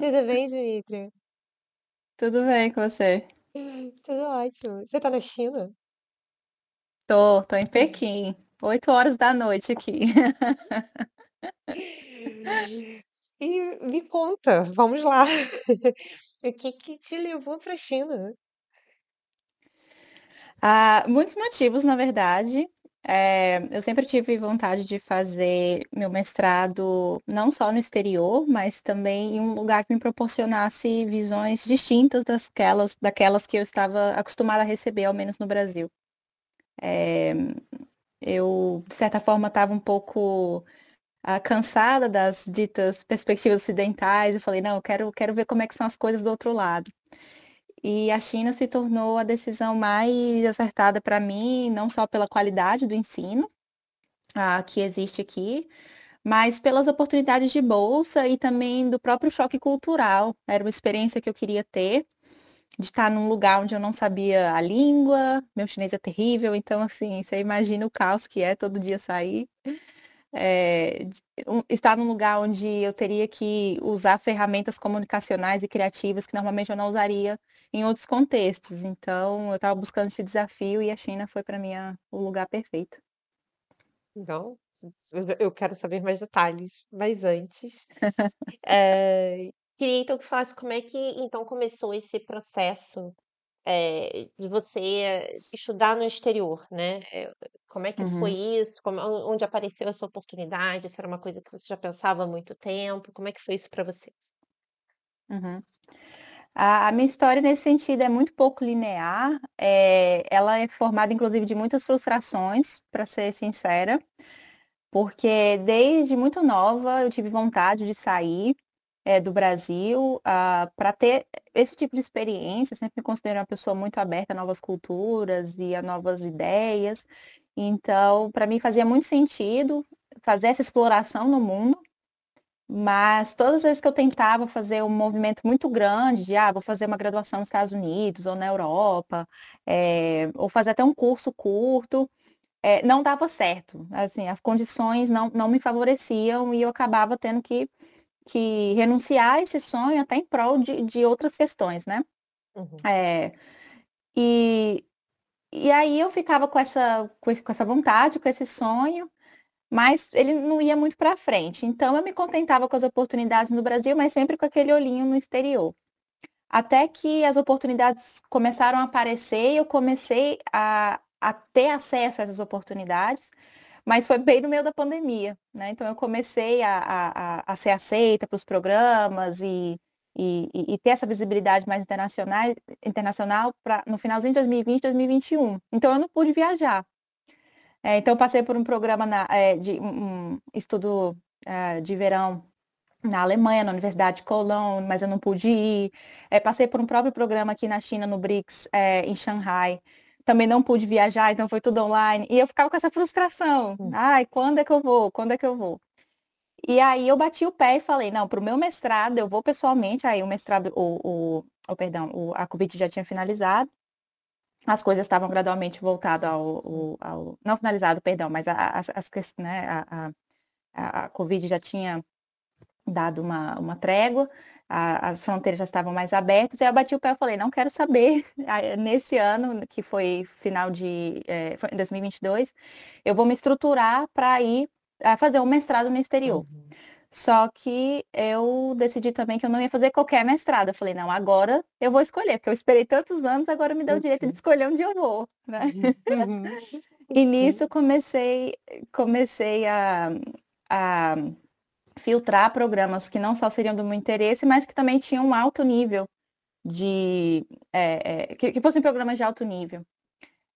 Tudo bem, Dmitry? Tudo bem com você? Tudo ótimo. Você tá na China? Tô, tô em Pequim. Oito horas da noite aqui. E me conta, vamos lá. O que que te levou para a China? Ah, muitos motivos, na verdade. É, eu sempre tive vontade de fazer meu mestrado não só no exterior, mas também em um lugar que me proporcionasse visões distintas daquelas, daquelas que eu estava acostumada a receber, ao menos no Brasil. É, eu, de certa forma, estava um pouco ah, cansada das ditas perspectivas ocidentais. Eu falei, não, eu quero, quero ver como é que são as coisas do outro lado. E a China se tornou a decisão mais acertada para mim, não só pela qualidade do ensino ah, que existe aqui, mas pelas oportunidades de bolsa e também do próprio choque cultural. Era uma experiência que eu queria ter, de estar num lugar onde eu não sabia a língua, meu chinês é terrível, então, assim, você imagina o caos que é todo dia sair é, um, estar num lugar onde eu teria que usar ferramentas comunicacionais e criativas que normalmente eu não usaria em outros contextos. Então, eu estava buscando esse desafio e a China foi para mim o lugar perfeito. Então, eu quero saber mais detalhes, mas antes, é, queria então que falasse como é que então começou esse processo é, de você estudar no exterior, né? Eh, como é que uhum. foi isso? Como, onde apareceu essa oportunidade? Isso era uma coisa que você já pensava há muito tempo? Como é que foi isso para você? Uhum. A, a, minha história nesse sentido é muito pouco linear. É, ela é formada, inclusive, de muitas frustrações, para ser sincera, porque desde muito nova eu tive vontade de sair é, do Brasil, uh, ah, para ter esse tipo de experiência, sempre me considero uma pessoa muito aberta a novas culturas e a novas ideias. Então, para mim fazia muito sentido fazer essa exploração no mundo, mas todas as vezes que eu tentava fazer um movimento muito grande, de ah, vou fazer uma graduação nos Estados Unidos ou na Europa, é, ou fazer até um curso curto, é, não dava certo. Assim, as condições não, não me favoreciam e eu acabava tendo que que renunciar a esse sonho até em prol de, de outras questões, né? Uhum. É, e, e aí eu ficava com essa, com, esse, com essa vontade, com esse sonho, mas ele não ia muito para frente. Então eu me contentava com as oportunidades no Brasil, mas sempre com aquele olhinho no exterior. Até que as oportunidades começaram a aparecer e eu comecei a, a ter acesso a essas oportunidades. Mas foi bem no meio da pandemia, né? Então eu comecei a, a, a ser aceita para os programas e, e, e, ter essa visibilidade mais internacional, internacional pra, no finalzinho de 2020, 2021. Então eu não pude viajar. É, então eu passei por um programa na, é, de um estudo é, de verão na Alemanha, na Universidade de Cologne, mas eu não pude ir. É, passei por um próprio programa aqui na China, no BRICS, é, em Xangai, também não pude viajar, então foi tudo online. E eu ficava com essa frustração. Hum. Ai, quando é que eu vou? Quando é que eu vou? E aí eu bati o pé e falei, não, para o meu mestrado eu vou pessoalmente, aí o mestrado, o, o, o oh, perdão, o, a Covid já tinha finalizado, as coisas estavam gradualmente voltadas ao, ao, ao, não finalizado, perdão, mas as, as, né, a, a, a Covid já tinha dado uma, uma trégua, a, as fronteiras já estavam mais abertas, e eu bati o pé e falei, não quero saber. Nesse ano, que foi final de é, foi 2022, eu vou me estruturar para ir é, fazer um mestrado no exterior. Uhum. Só que eu decidi também que eu não ia fazer qualquer mestrado. Eu falei, não, agora eu vou escolher, porque eu esperei tantos anos, agora me dá o direito de escolher onde eu vou, né? Uhum. e nisso comecei, comecei a, a filtrar programas que não só seriam do meu interesse, mas que também tinham um alto nível de. É, é, que, que, fossem programas de alto nível.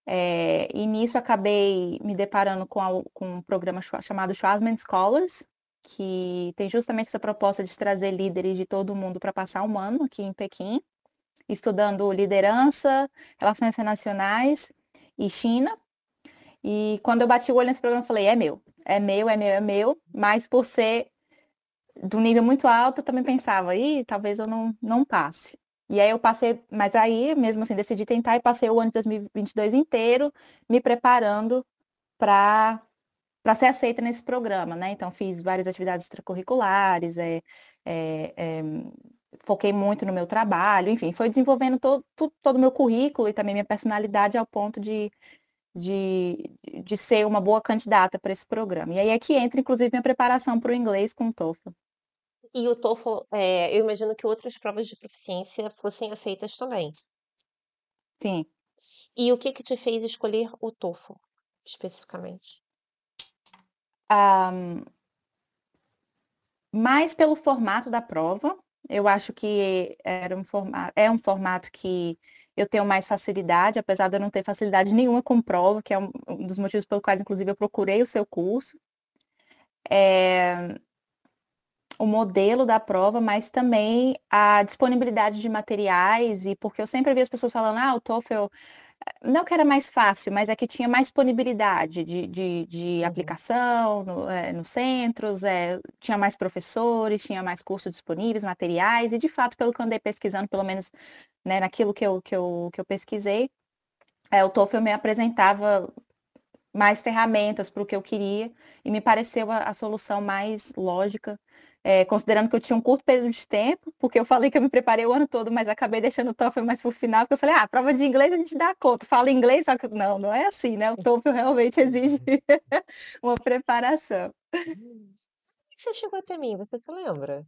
É, e nisso acabei me deparando com, a, com um programa chamado Schwarzman Scholars, que tem justamente essa proposta de trazer líderes de todo o mundo para passar um ano aqui em Pequim, estudando liderança, relações internacionais e China. E quando eu bati o olho nesse programa, eu falei, é meu, é meu, é meu, é meu, mas por ser de um nível muito alto, eu também pensava, aí talvez eu não, não passe. E aí eu passei, mas aí, mesmo assim, decidi tentar e passei o ano de 2022 inteiro me preparando para para ser aceita nesse programa, né? Então fiz várias atividades extracurriculares, é, é, é, foquei muito no meu trabalho, enfim, foi desenvolvendo todo o todo meu currículo e também minha personalidade ao ponto de, de, de ser uma boa candidata para esse programa. E aí é que entra, inclusive, minha preparação para o inglês com o TOEFL e o TOEFL, é, eu imagino que outras provas de proficiência fossem aceitas também. Sim. E o que que te fez escolher o TOEFL, especificamente? Um, mais pelo formato da prova, eu acho que era um formato, é um formato que eu tenho mais facilidade, apesar de eu não ter facilidade nenhuma com prova, que é um, dos motivos pelo quais, inclusive, eu procurei o seu curso. É, o modelo da prova, mas também a disponibilidade de materiais, e porque eu sempre vi as pessoas falando, ah, o TOEFL eh, não que era mais fácil, mas é que tinha mais disponibilidade de, de, de uhum. aplicação no, é, nos centros, é, tinha mais professores, tinha mais cursos disponíveis, materiais, e de fato, pelo que eu andei pesquisando, pelo menos né, naquilo que eu, que eu, que eu pesquisei, é, o TOEFL me apresentava mais ferramentas para o que eu queria, e me pareceu a, a solução mais lógica é, considerando que eu tinha um curto período de tempo, porque eu falei que eu me preparei o ano todo, mas acabei deixando o TOEFL mais pro final, porque eu falei, ah, prova de inglês a gente dá conta, fala inglês, só que não, não é assim, né? O TOEFL realmente exige uhum. uma preparação. você chegou até mim? Você se lembra?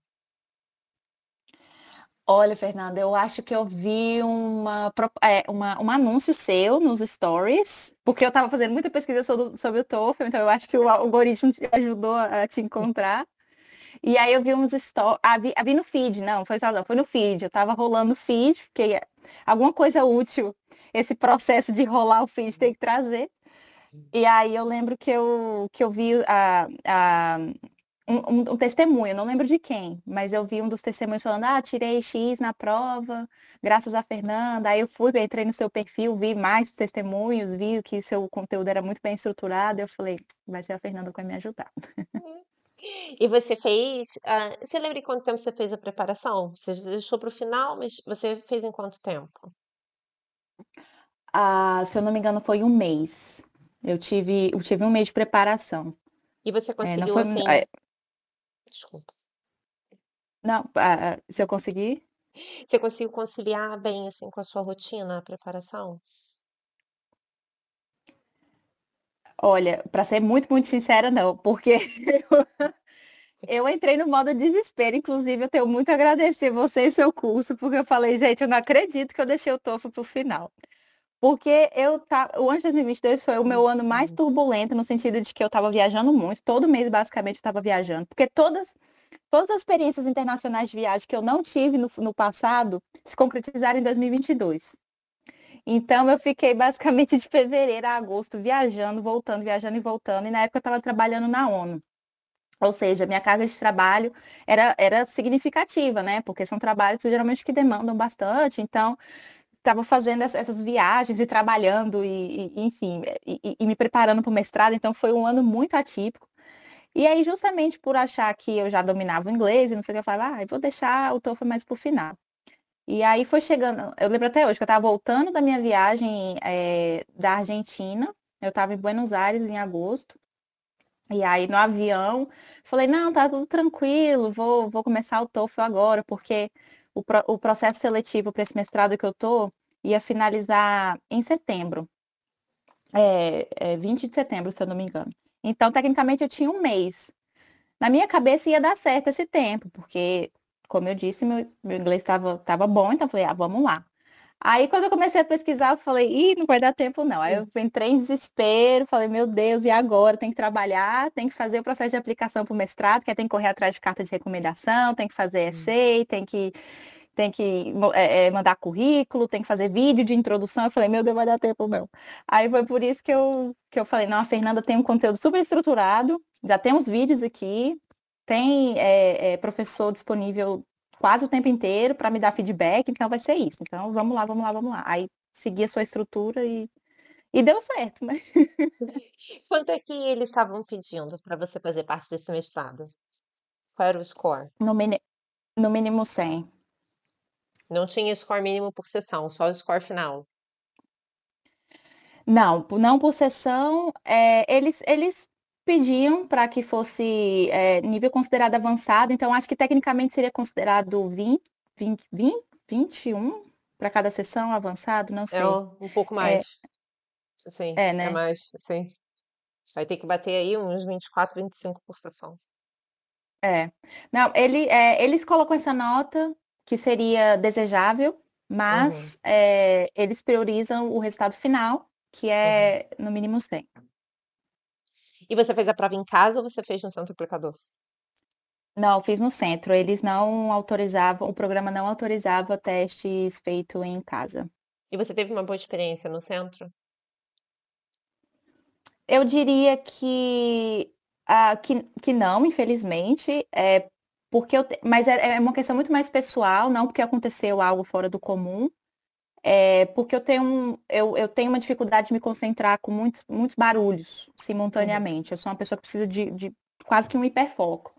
Olha, Fernanda, eu acho que eu vi uma, é, uma, um anúncio seu nos stories, porque eu estava fazendo muita pesquisa sobre, sobre o TOEFL, então eu acho que o algoritmo te ajudou a te encontrar. E aí eu vi uns stories. Ah, vi, ah, vi no feed, não, foi só não, foi no feed. Eu tava rolando o feed, porque alguma coisa útil esse processo de rolar o feed tem que trazer. E aí eu lembro que eu, que eu vi a, ah, a, ah, um, um, testemunho, não lembro de quem, mas eu vi um dos testemunhos falando, ah, tirei X na prova, graças a Fernanda. Aí eu fui, entrei no seu perfil, vi mais testemunhos, vi que seu conteúdo era muito bem estruturado. Eu falei, vai ser a Fernanda que vai me ajudar. Uhum. E você fez. Ah, você lembra em quanto tempo você fez a preparação? Você deixou para o final, mas você fez em quanto tempo? Ah, se eu não me engano, foi um mês. Eu tive, eu tive um mês de preparação. E você É, conseguiu foi. assim. é, Desculpa. Não, ah, ah, se eu conseguir. Você conseguiu conciliar bem assim com a sua rotina, a preparação? Olha, para ser muito, muito sincera, não, porque eu, eu entrei no modo desespero. Inclusive, eu tenho muito a agradecer você e seu curso, porque eu falei, gente, eu não acredito que eu deixei o tofu para o final. Porque eu tá, o ano de 2022 foi o meu ano mais uhum. turbulento, no sentido de que eu estava viajando muito, todo mês basicamente eu estava viajando, porque todas, todas as experiências internacionais de viagem que eu não tive no, no passado se concretizaram em 2022. Então eu fiquei basicamente de fevereiro a agosto viajando, voltando, viajando e voltando. E na época eu estava trabalhando na ONU. Ou seja, minha carga de trabalho era, era significativa, né? Porque são trabalhos geralmente que demandam bastante. Então, estava fazendo essas viagens e trabalhando, e, e enfim, e, e, me preparando para o mestrado. Então, foi um ano muito atípico. E aí, justamente por achar que eu já dominava o inglês e não sei o que, eu falava, ah, eu vou deixar o TOEFL mais para o final. E aí foi chegando, eu lembro até hoje que eu estava voltando da minha viagem é, da Argentina, eu estava em Buenos Aires em agosto, e aí no avião, falei, não, tá tudo tranquilo, vou, vou começar o TOEFL agora, porque o, pro, o processo seletivo para esse mestrado que eu tô ia finalizar em setembro, é, é 20 de setembro, se eu não me engano. Então, tecnicamente, eu tinha um mês. Na minha cabeça ia dar certo esse tempo, porque como eu disse, meu, meu inglês estava bom, então eu falei, ah, vamos lá. Aí quando eu comecei a pesquisar, eu falei, ih, não vai dar tempo não. Aí eu entrei em desespero, falei, meu Deus, e agora? Tem que trabalhar, tem que fazer o processo de aplicação para o mestrado, que é tem que correr atrás de carta de recomendação, tem que fazer essay, tem que, tem que é, mandar currículo, tem que fazer vídeo de introdução. Eu falei, meu Deus, vai dar tempo não. Aí foi por isso que eu, que eu falei, não, a Fernanda tem um conteúdo super estruturado, já tem uns vídeos aqui, tem é, é, professor disponível quase o tempo inteiro para me dar feedback, então vai ser isso. Então vamos lá, vamos lá, vamos lá. Aí segui a sua estrutura e, e deu certo, né? Quanto é que eles estavam pedindo para você fazer parte desse mestrado? Qual era o score? No, mini... no mínimo 100. Não tinha score mínimo por sessão, só o score final. Não, não por sessão. É, eles, eles pediam para que fosse é, nível considerado avançado, então acho que tecnicamente seria considerado 20, 20, 20 21 para cada sessão avançado, não é sei. É um, pouco é. mais. É, sim, é, é né? É mais, sim. Vai ter que bater aí uns 24, 25 por sessão. É. Não, ele, é, eles colocam essa nota que seria desejável, mas uhum. eles priorizam o resultado final, que é uhum. no mínimo 100. E você fez a prova em casa ou você fez no centro aplicador? Não, fiz no centro. Eles não autorizavam, o programa não autorizava testes feitos em casa. E você teve uma boa experiência no centro? Eu diria que, ah, que, que não, infelizmente. É porque eu, mas é, é uma questão muito mais pessoal, não porque aconteceu algo fora do comum, é, porque eu tenho, eu, eu tenho uma dificuldade de me concentrar com muitos, muitos barulhos simultaneamente. Eu sou uma pessoa que precisa de, de quase que um hiperfoco.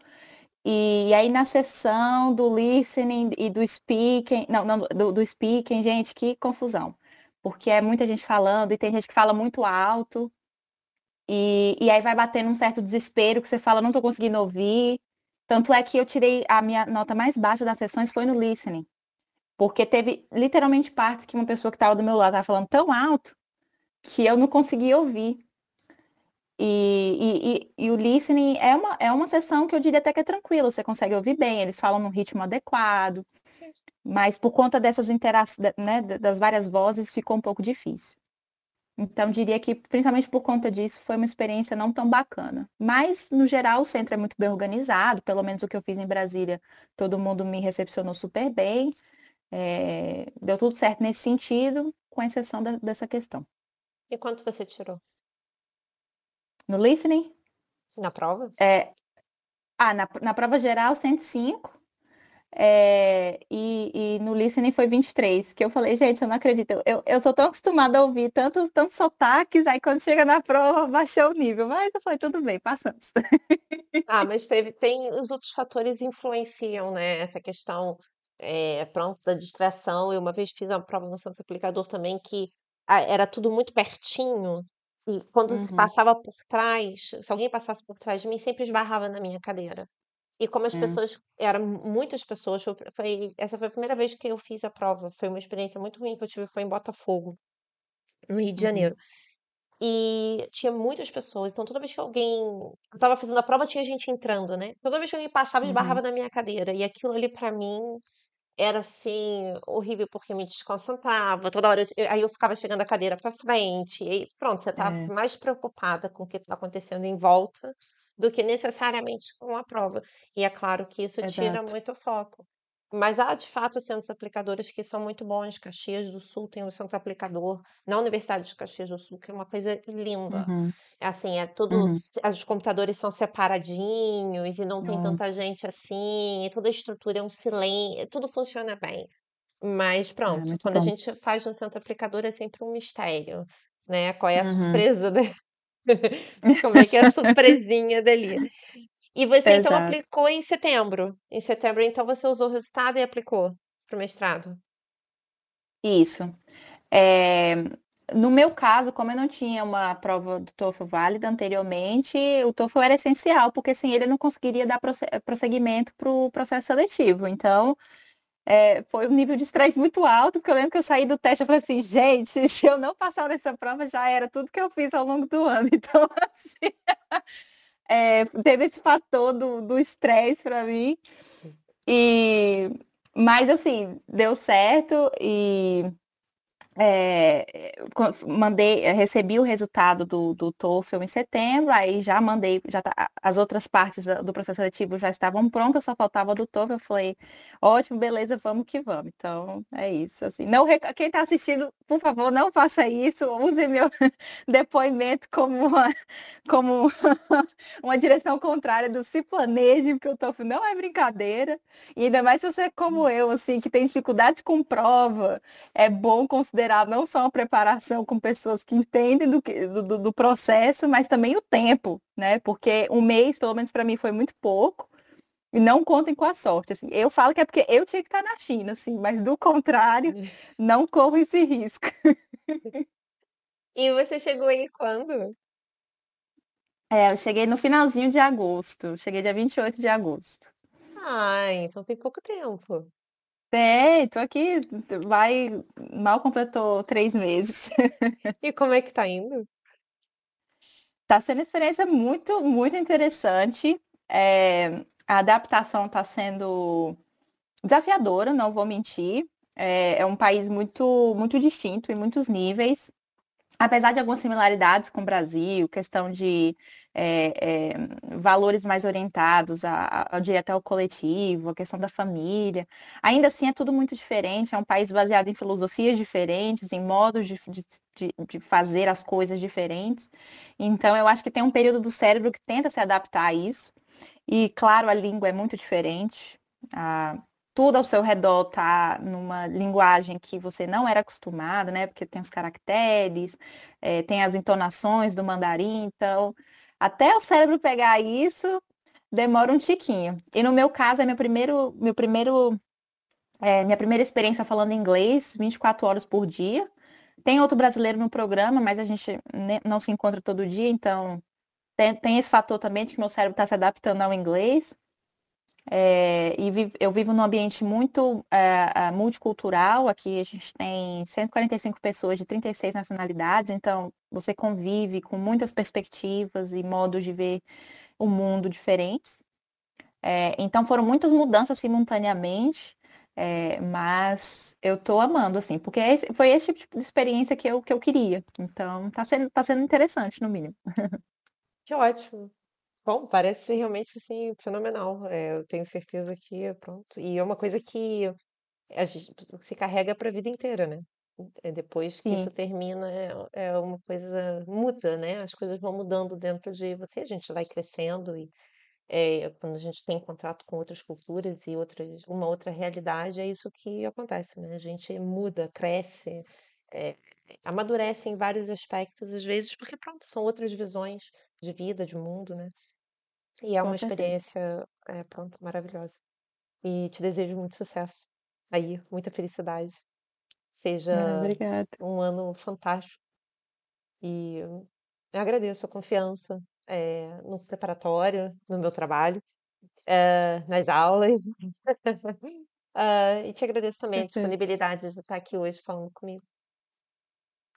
E, e aí na sessão do listening e do speaking, não, não do, do speaking, gente, que confusão. Porque é muita gente falando e tem gente que fala muito alto. E, e aí vai batendo um certo desespero que você fala, não estou conseguindo ouvir. Tanto é que eu tirei a minha nota mais baixa das sessões foi no listening. Porque teve literalmente partes que uma pessoa que estava do meu lado estava falando tão alto que eu não conseguia ouvir. E, e, e, e, o listening é uma, é uma sessão que eu diria até que é tranquila, você consegue ouvir bem, eles falam num ritmo adequado, Sim. mas por conta dessas interações, né, das várias vozes, ficou um pouco difícil. Então, diria que, principalmente por conta disso, foi uma experiência não tão bacana. Mas, no geral, o centro é muito bem organizado, pelo menos o que eu fiz em Brasília, todo mundo me recepcionou super bem. É, deu tudo certo nesse sentido, com exceção da, dessa questão. E quanto você tirou? No listening? Na prova? É, ah, na, na prova geral, 105. É, e, e no listening foi 23, que eu falei, gente, eu não acredito. Eu, eu sou tão acostumada a ouvir tantos, tantos sotaques, aí quando chega na prova, baixou o nível. Mas eu falei, tudo bem, passamos. Ah, mas teve, tem os outros fatores influenciam, né? Essa questão é, pronto, da distração. Eu uma vez fiz uma prova no Santos Aplicador também que ah, era tudo muito pertinho. E quando uhum. se passava por trás, se alguém passasse por trás de mim, sempre esbarrava na minha cadeira. E como as uhum. pessoas, eram muitas pessoas, foi, essa foi a primeira vez que eu fiz a prova. Foi uma experiência muito ruim que eu tive, foi em Botafogo, no Rio de uhum. Janeiro. Uhum. E tinha muitas pessoas, então toda vez que alguém. Eu tava fazendo a prova, tinha gente entrando, né? Toda vez que alguém passava, uhum. esbarrava na minha cadeira. E aquilo ali, para mim, era assim, horrível porque me desconcentrava. Toda hora eu, aí eu ficava chegando a cadeira para frente. E pronto, você tá é. mais preocupada com o que tá acontecendo em volta do que necessariamente com a prova. E é claro que isso Exato. tira muito foco. Mas há, de fato, centros aplicadores que são muito bons. Caxias do Sul tem um centro aplicador na Universidade de Caxias do Sul, que é uma coisa linda. Uhum. É assim, é tudo... Uhum. Os computadores são separadinhos e não tem uhum. tanta gente assim. toda a estrutura é um silêncio. É, tudo funciona bem. Mas pronto, é, quando bom. a gente faz um centro aplicador é sempre um mistério, né? Qual é a uhum. surpresa, né? Como é que é a surpresinha dali? E você então, Exato. então aplicou em setembro. Em setembro, então, você usou o resultado e aplicou para o mestrado. Isso. É, no meu caso, como eu não tinha uma prova do TOEFL válida anteriormente, o TOEFL era essencial, porque sem assim, ele eu não conseguiria dar eh, prosseguimento para o processo seletivo. Então, é, foi um nível de estresse muito alto, porque eu lembro que eu saí do teste e falei assim, gente, se eu não passar nessa prova, já era tudo que eu fiz ao longo do ano. Então, assim, é, teve esse fator do estresse para mim. E, mas assim, deu certo e é, é mandei, eh, recebi o resultado do, do TOEFL em setembro, aí já mandei, já tá, as outras partes do processo seletivo já estavam prontas, só faltava do TOEFL, eu falei, ótimo, beleza, vamos que vamos. Então, é isso, assim, não, quem está assistindo, por favor, não faça isso, use meu depoimento como uma, como uma direção contrária do se planeje, porque o TOEFL não é brincadeira, e ainda mais se você é como eu, assim, que tem dificuldade com prova, é bom considerar considerar não só a preparação com pessoas que entendem do, que, do, do processo, mas também o tempo, né? Porque um mês, pelo menos para mim, foi muito pouco. E não contem com a sorte. Assim. Eu falo que é porque eu tinha que estar na China, assim, mas do contrário, hum. não corro esse risco. E você chegou aí quando? É, eu cheguei no finalzinho de agosto. Cheguei dia 28 de agosto. Ah, então tem pouco tempo. Tem, tô aqui, vai, mal completou três meses. E como é que tá indo? Tá sendo uma experiência muito, muito interessante. É, a adaptação tá sendo desafiadora, não vou mentir. É, é um país muito, muito distinto em muitos níveis apesar de algumas similaridades com o Brasil, questão de é, é, valores mais orientados ao direito ao coletivo, a questão da família, ainda assim é tudo muito diferente, é um país baseado em filosofias diferentes, em modos de, de, de fazer as coisas diferentes. Então, eu acho que tem um período do cérebro que tenta se adaptar a isso. E, claro, a língua é muito diferente. A tudo ao seu redor tá numa linguagem que você não era acostumado, né? Porque tem os caracteres, é, tem as entonações do mandarim, então até o cérebro pegar isso demora um tiquinho. E no meu caso é meu primeiro, meu primeiro, é, minha primeira experiência falando inglês, 24 horas por dia. Tem outro brasileiro no programa, mas a gente não se encontra todo dia, então tem, tem esse fator também de que meu cérebro está se adaptando ao inglês. É, e vi, eu vivo num ambiente muito é, é multicultural, aqui a gente tem 145 pessoas de 36 nacionalidades, então você convive com muitas perspectivas e modos de ver o mundo diferentes. É, então foram muitas mudanças simultaneamente, é, mas eu estou amando, assim, porque é esse, foi esse tipo de experiência que eu, que eu queria. Então está sendo, tá sendo interessante, no mínimo. Que ótimo. Bom, parece ser realmente assim fenomenal. É, eu tenho certeza que pronto. E é uma coisa que a gente se carrega para a vida inteira, né? É, depois que Sim. isso termina, é, é uma coisa muda, né? As coisas vão mudando dentro de você, a gente vai crescendo e é, quando a gente tem contato com outras culturas e outras, uma outra realidade, é isso que acontece, né? A gente muda, cresce, é, amadurece em vários aspectos, às vezes, porque, pronto, são outras visões de vida, de mundo, né? E é Com uma experiência, é, pronto, maravilhosa. E te desejo muito sucesso aí, muita felicidade. Ah, Seja obrigada. um ano fantástico. E eu agradeço a confiança, é, no preparatório, no meu trabalho, eh, nas aulas. Ah, e te agradeço também a disponibilidade de estar aqui hoje falando comigo.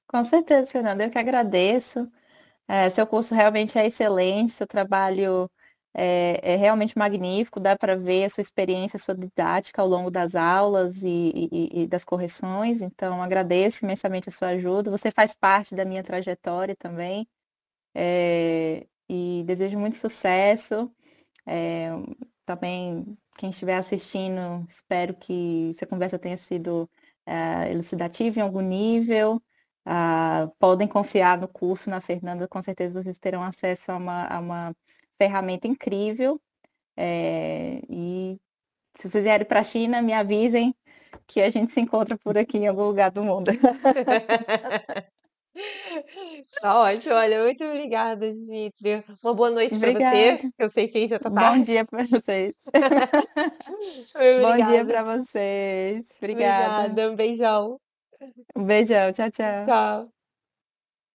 Com certeza, Fernanda. Eu que agradeço. É, seu curso realmente é excelente, seu trabalho é, é realmente magnífico, dá para ver a sua experiência, a sua didática ao longo das aulas e, e, e das correções. Então, agradeço imensamente a sua ajuda. Você faz parte da minha trajetória também. É, e desejo muito sucesso. É, também, quem estiver assistindo, espero que essa conversa tenha sido é, elucidativa em algum nível. Ah, podem confiar no curso na Fernanda, com certeza vocês terão acesso a uma, a uma ferramenta incrível. É, e se vocês vierem para a China, me avisem que a gente se encontra por aqui em algum lugar do mundo. Tá ótimo, olha, muito obrigada, Dmitry. Uma boa noite para você. Eu sei que já tá tarde. Bom dia para vocês. Bom dia para vocês. Obrigada. Obrigada, um beijão. Um beijão, tchau, tchau. Tchau.